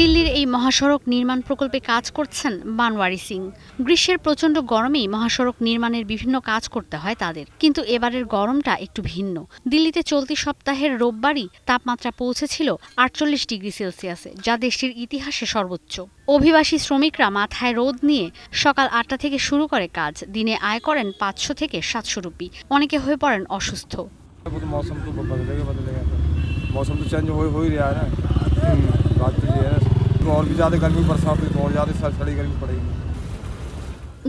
দিল্লির এই মহাসড়ক নির্মাণ প্রকল্পে কাজ করছেন মানওয়ারি সিং গ্রীষ্মের প্রচণ্ড গরমেই মহাসড়ক নির্মাণের বিভিন্ন কাজ করতে হয় তাদের কিন্তু এবারের গরমটা একটু ভিন্ন দিল্লিতে চলতি সপ্তাহের রোববারই তাপমাত্রা পৌঁছেছিল আটচল্লিশ ডিগ্রি সেলসিয়াসে যা দেশটির ইতিহাসে সর্বোচ্চ অভিবাসী শ্রমিকরা মাথায় রোদ নিয়ে সকাল আটটা থেকে শুরু করে কাজ দিনে আয় করেন পাঁচশো থেকে সাতশো রুপি অনেকে হয়ে পড়েন অসুস্থ মৌসম তো চেঞ্জ হয়ে मौसम तो चेंज और भी ज़्यादा गर्मी बरसात हुई ज़्यादा गर्मी पड़ेगी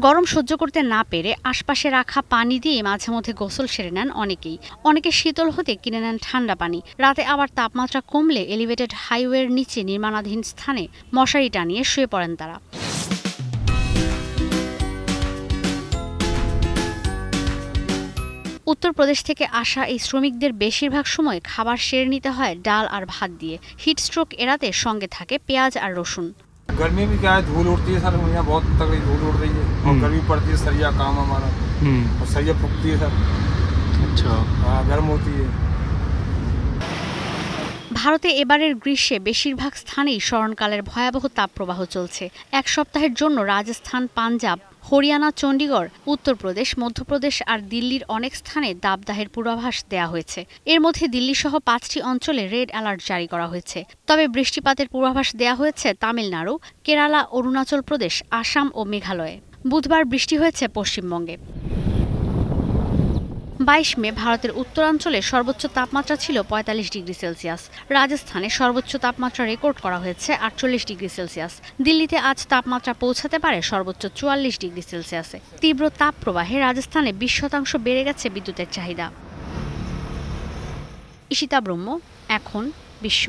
গরম সহ্য করতে না পেরে আশপাশে রাখা পানি দিয়ে মাঝে মধ্যে গোসল সেরে নেন অনেকেই অনেকে শীতল হতে কিনে নেন ঠান্ডা পানি রাতে আবার তাপমাত্রা কমলে এলিভেটেড হাইওয়ের নিচে নির্মাণাধীন স্থানে মশারি টানিয়ে শুয়ে পড়েন তারা উত্তরপ্রদেশ থেকে আসা এই শ্রমিকদের বেশিরভাগ সময় খাবার সেরে নিতে হয় ডাল আর ভাত দিয়ে হিট স্ট্রোক এড়াতে সঙ্গে থাকে পেঁয়াজ আর রসুন গরমি ভি ক্যা ধুল উড়তি উড় রহি হ্যায় গরমি পড়তি স্যার ইয়া কাম হামারা হুম ভারতে এবারের গ্রীষ্মে বেশিরভাগ স্থানেই স্মরণকালের ভয়াবহ তাপপ্রবাহ চলছে এক সপ্তাহের জন্য রাজস্থান পাঞ্জাব হরিয়ানা চণ্ডীগড় উত্তরপ্রদেশ মধ্যপ্রদেশ আর দিল্লির অনেক স্থানে দাবদাহের পূর্বাভাস দেয়া হয়েছে এর মধ্যে দিল্লিসহ পাঁচটি অঞ্চলে রেড অ্যালার্ট জারি করা হয়েছে তবে বৃষ্টিপাতের পূর্বাভাস দেয়া হয়েছে তামিলনাড়ু কেরালা অরুণাচল প্রদেশ আসাম ও মেঘালয়ে বুধবার বৃষ্টি হয়েছে পশ্চিমবঙ্গে বাইশ মে ভারতের উত্তরাঞ্চলে সর্বোচ্চ তাপমাত্রা ছিল পঁয়তাল্লিশ ডিগ্রি সেলসিয়াস রাজস্থানে সর্বোচ্চ তাপমাত্রা রেকর্ড করা হয়েছে আটচল্লিশ ডিগ্রি সেলসিয়াস দিল্লিতে আজ তাপমাত্রা পৌঁছাতে পারে সর্বোচ্চ চুয়াল্লিশ ডিগ্রি সেলসিয়াসে তীব্র তাপ প্রবাহে রাজস্থানে বিশ শতাংশ বেড়ে গেছে বিদ্যুতের চাহিদা ইশিতা ব্রহ্ম এখন বিশ্ব